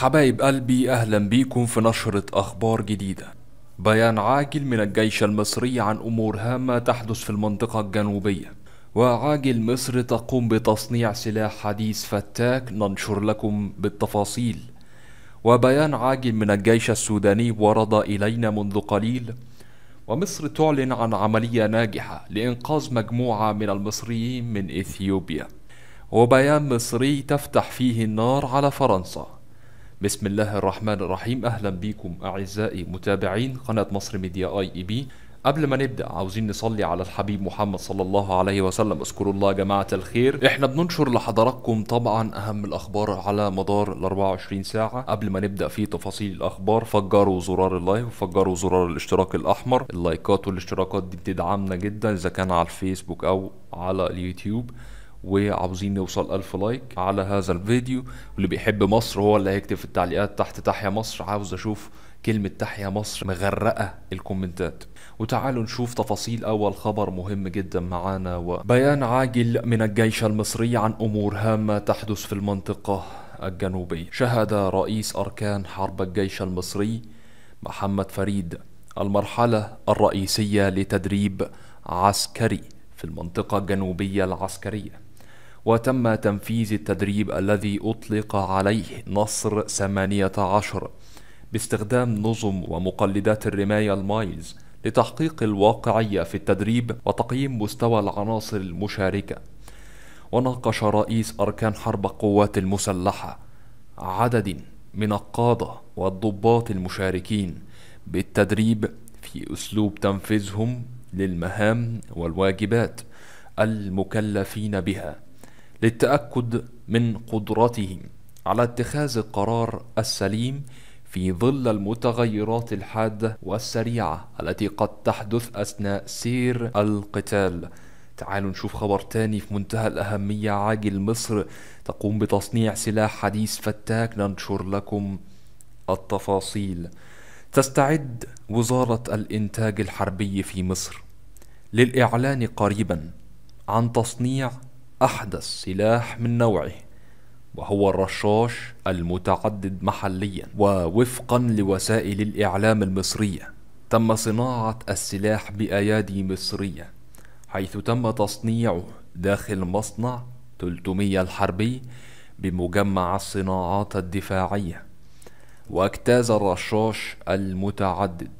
حبايب قلبي أهلا بيكم في نشرة أخبار جديدة بيان عاجل من الجيش المصري عن أمور هامة تحدث في المنطقة الجنوبية وعاجل مصر تقوم بتصنيع سلاح حديث فتاك ننشر لكم بالتفاصيل وبيان عاجل من الجيش السوداني ورد إلينا منذ قليل ومصر تعلن عن عملية ناجحة لإنقاذ مجموعة من المصريين من إثيوبيا وبيان مصري تفتح فيه النار على فرنسا بسم الله الرحمن الرحيم اهلا بيكم اعزائي متابعين قناه مصر ميديا اي اي بي قبل ما نبدا عاوزين نصلي على الحبيب محمد صلى الله عليه وسلم اذكروا الله يا جماعه الخير احنا بننشر لحضراتكم طبعا اهم الاخبار على مدار ال 24 ساعه قبل ما نبدا في تفاصيل الاخبار فجروا زرار اللايك وفجروا زرار الاشتراك الاحمر اللايكات والاشتراكات دي بتدعمنا جدا اذا كان على الفيسبوك او على اليوتيوب وعاوزين نوصل ألف لايك على هذا الفيديو واللي بيحب مصر هو اللي هيكتب في التعليقات تحت تحيا مصر عاوز أشوف كلمة تحيا مصر مغرقة الكومنتات وتعالوا نشوف تفاصيل أول خبر مهم جدا معانا وبيان عاجل من الجيش المصري عن أمور هامة تحدث في المنطقة الجنوبية شهد رئيس أركان حرب الجيش المصري محمد فريد المرحلة الرئيسية لتدريب عسكري في المنطقة الجنوبية العسكرية وتم تنفيذ التدريب الذي أطلق عليه نصر 18 باستخدام نظم ومقلدات الرماية المايلز لتحقيق الواقعية في التدريب وتقييم مستوى العناصر المشاركة وناقش رئيس أركان حرب القوات المسلحة عدد من القادة والضباط المشاركين بالتدريب في أسلوب تنفيذهم للمهام والواجبات المكلفين بها للتأكد من قدرتهم على اتخاذ القرار السليم في ظل المتغيرات الحادة والسريعة التي قد تحدث أثناء سير القتال تعالوا نشوف خبر تاني في منتهى الأهمية عاجل مصر تقوم بتصنيع سلاح حديث فتاك ننشر لكم التفاصيل تستعد وزارة الإنتاج الحربي في مصر للإعلان قريبا عن تصنيع أحدث سلاح من نوعه وهو الرشاش المتعدد محليا ووفقا لوسائل الإعلام المصرية تم صناعة السلاح بأيادي مصرية حيث تم تصنيعه داخل مصنع 300 الحربي بمجمع الصناعات الدفاعية واجتاز الرشاش المتعدد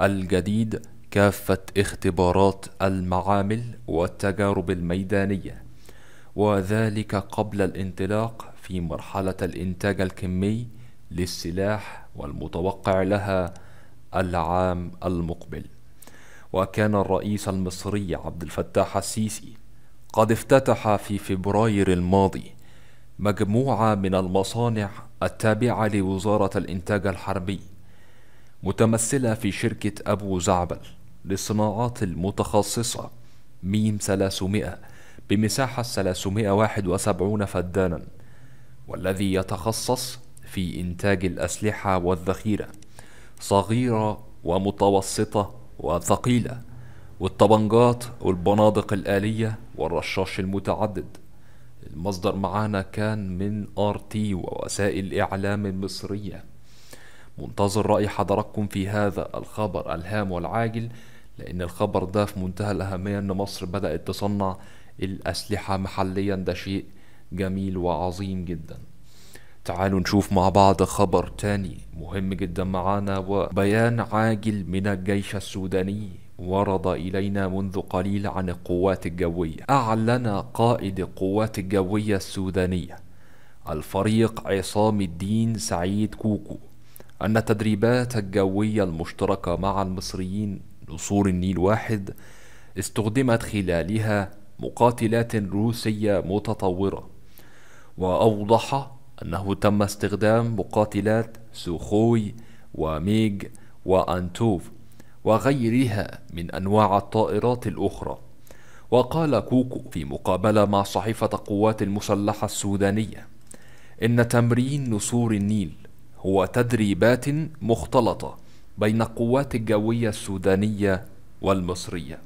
الجديد كافة اختبارات المعامل والتجارب الميدانية وذلك قبل الانطلاق في مرحلة الإنتاج الكمي للسلاح والمتوقع لها العام المقبل وكان الرئيس المصري عبد الفتاح السيسي قد افتتح في فبراير الماضي مجموعة من المصانع التابعة لوزارة الإنتاج الحربي متمثلة في شركة أبو زعبل للصناعات المتخصصة ميم 300 بمساحة 371 فدانا والذي يتخصص في إنتاج الأسلحة والذخيرة صغيرة ومتوسطة وثقيلة والطبنجات والبنادق الآلية والرشاش المتعدد المصدر معانا كان من ار تي ووسائل الإعلام المصرية منتظر رأي حضراتكم في هذا الخبر الهام والعاجل لأن الخبر ده في منتهى الأهمية أن مصر بدأت تصنع الأسلحة محليا ده شيء جميل وعظيم جدا تعالوا نشوف مع بعض خبر تاني مهم جدا معانا وبيان عاجل من الجيش السوداني ورد إلينا منذ قليل عن القوات الجوية أعلن قائد القوات الجوية السودانية الفريق عصام الدين سعيد كوكو أن التدريبات الجوية المشتركة مع المصريين لصور النيل واحد استخدمت خلالها مقاتلات روسية متطورة وأوضح أنه تم استخدام مقاتلات سوخوي وميغ وأنتوف وغيرها من أنواع الطائرات الأخرى وقال كوكو في مقابلة مع صحيفة قوات المسلحة السودانية إن تمرين نسور النيل هو تدريبات مختلطة بين القوات الجوية السودانية والمصرية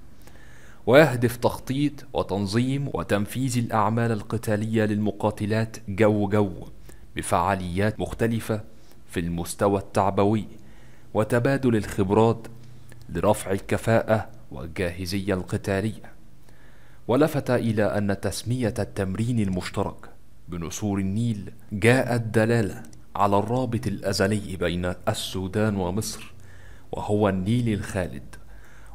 ويهدف تخطيط وتنظيم وتنفيذ الأعمال القتالية للمقاتلات جو جو بفعاليات مختلفة في المستوى التعبوي وتبادل الخبرات لرفع الكفاءة والجاهزية القتالية ولفت إلى أن تسمية التمرين المشترك بنسور النيل جاءت دلالة على الرابط الأزلي بين السودان ومصر وهو النيل الخالد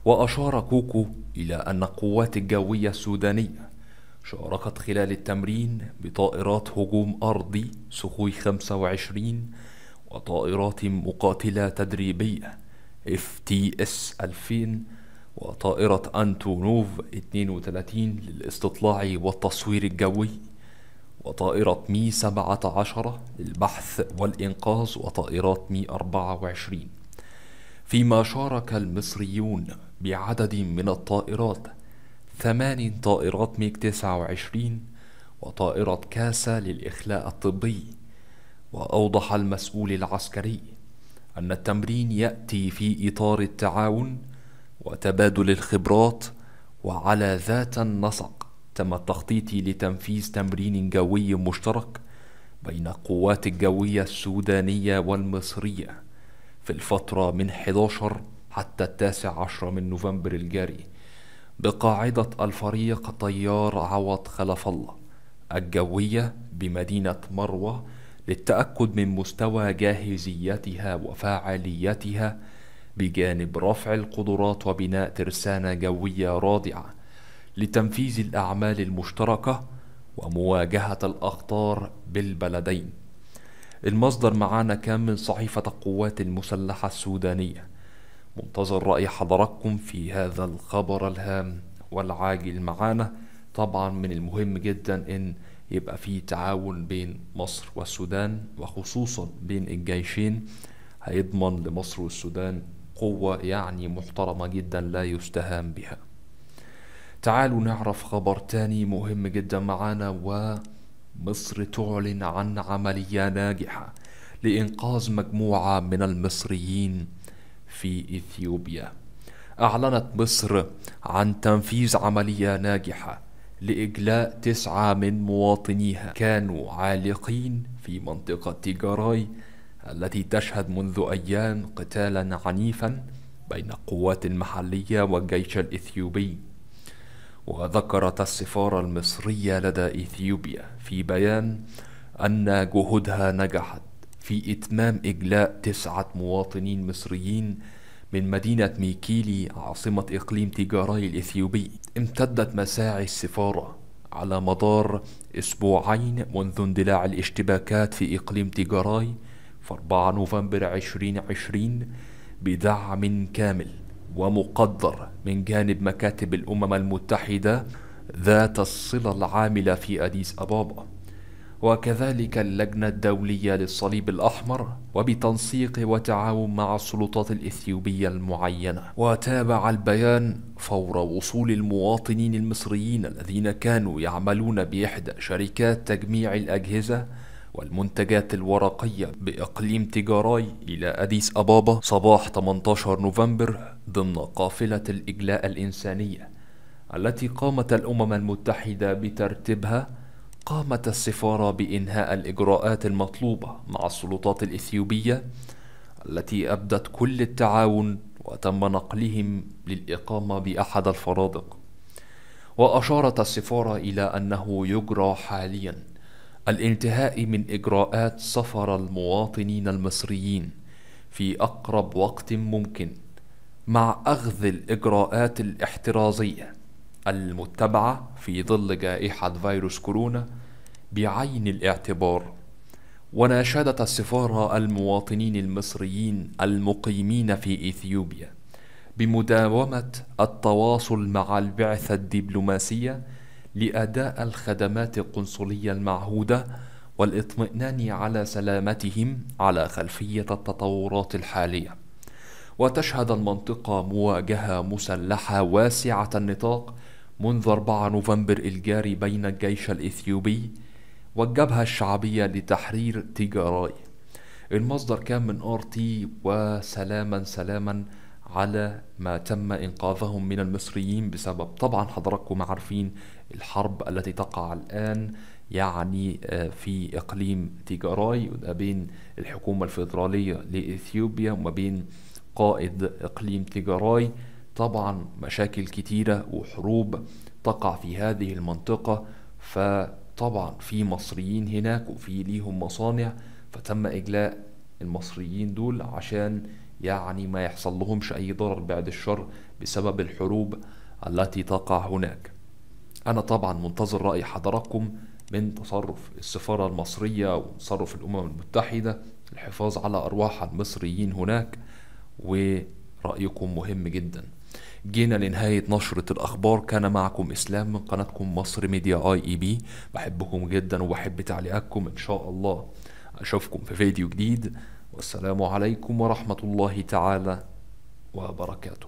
وأشار كوكو إلى أن القوات الجوية السودانية شاركت خلال التمرين بطائرات هجوم أرضي سخوي 25 وطائرات مقاتلة تدريبية FTS 2000 وطائرة أنتونوف 32 للاستطلاع والتصوير الجوي وطائرة مي 17 للبحث والإنقاذ وطائرات مي 24 فيما شارك المصريون بعدد من الطائرات ثمان طائرات ميك 29 وطائرة كاسا للإخلاء الطبي وأوضح المسؤول العسكري أن التمرين يأتي في إطار التعاون وتبادل الخبرات وعلى ذات النسق تم التخطيط لتنفيذ تمرين جوي مشترك بين القوات الجوية السودانية والمصرية في الفترة من 11 حتى التاسع عشر من نوفمبر الجاري بقاعدة الفريق طيار عوض خلف الله الجوية بمدينة مروة للتأكد من مستوى جاهزيتها وفاعليتها بجانب رفع القدرات وبناء ترسانة جوية رادعة لتنفيذ الأعمال المشتركة ومواجهة الأخطار بالبلدين المصدر معانا كان من صحيفة القوات المسلحة السودانية منتظر رأي حضراتكم في هذا الخبر الهام والعاجل معانا طبعا من المهم جدا ان يبقى في تعاون بين مصر والسودان وخصوصا بين الجيشين هيضمن لمصر والسودان قوة يعني محترمة جدا لا يستهان بها تعالوا نعرف خبر تاني مهم جدا معانا ومصر تعلن عن عملية ناجحة لإنقاذ مجموعة من المصريين في إثيوبيا أعلنت مصر عن تنفيذ عملية ناجحة لإجلاء تسعة من مواطنيها كانوا عالقين في منطقة تيجاراي التي تشهد منذ أيام قتالا عنيفا بين القوات المحلية والجيش الإثيوبي وذكرت السفارة المصرية لدى إثيوبيا في بيان أن جهودها نجحت في إتمام إجلاء تسعة مواطنين مصريين من مدينة ميكيلي عاصمة إقليم تجاري الإثيوبي امتدت مساعي السفارة على مدار أسبوعين منذ اندلاع الاشتباكات في إقليم تجاراي في 4 نوفمبر 2020 بدعم كامل ومقدر من جانب مكاتب الأمم المتحدة ذات الصلة العاملة في أديس أبابا وكذلك اللجنة الدولية للصليب الأحمر وبتنسيق وتعاون مع السلطات الإثيوبية المعينة وتابع البيان فور وصول المواطنين المصريين الذين كانوا يعملون بإحدى شركات تجميع الأجهزة والمنتجات الورقية بإقليم تجاراي إلى أديس أبابا صباح 18 نوفمبر ضمن قافلة الإجلاء الإنسانية التي قامت الأمم المتحدة بترتيبها قامت السفارة بإنهاء الإجراءات المطلوبة مع السلطات الإثيوبية التي أبدت كل التعاون وتم نقلهم للإقامة بأحد الفرادق وأشارت السفارة إلى أنه يجرى حاليا الانتهاء من إجراءات سفر المواطنين المصريين في أقرب وقت ممكن مع أخذ الإجراءات الاحترازية المتبعة في ظل جائحة فيروس كورونا بعين الاعتبار وناشدت السفارة المواطنين المصريين المقيمين في إثيوبيا بمداومة التواصل مع البعثة الدبلوماسية لأداء الخدمات القنصلية المعهودة والاطمئنان على سلامتهم على خلفية التطورات الحالية وتشهد المنطقة مواجهة مسلحة واسعة النطاق منذ 4 نوفمبر الجاري بين الجيش الإثيوبي والجبهة الشعبية لتحرير تيجاراي المصدر كان من ار تي وسلاما سلاما على ما تم انقاذهم من المصريين بسبب طبعا حضراتكم عارفين الحرب التي تقع الان يعني آه، في اقليم تيجاراي ما بين الحكومه الفيدراليه لاثيوبيا وما بين قائد اقليم تيجاراي طبعا مشاكل كتيرة وحروب تقع في هذه المنطقة فطبعا في مصريين هناك وفي ليهم مصانع فتم إجلاء المصريين دول عشان يعني ما يحصل لهمش أي ضرر بعد الشر بسبب الحروب التي تقع هناك أنا طبعا منتظر رأي حضراتكم من تصرف السفارة المصرية وتصرف الأمم المتحدة الحفاظ على أرواح المصريين هناك ورأيكم مهم جداً جينا لنهاية نشرة الأخبار كان معكم إسلام من قناتكم مصر ميديا آي إي بي بحبكم جدا وبحب تعليقاتكم إن شاء الله أشوفكم في فيديو جديد والسلام عليكم ورحمة الله تعالى وبركاته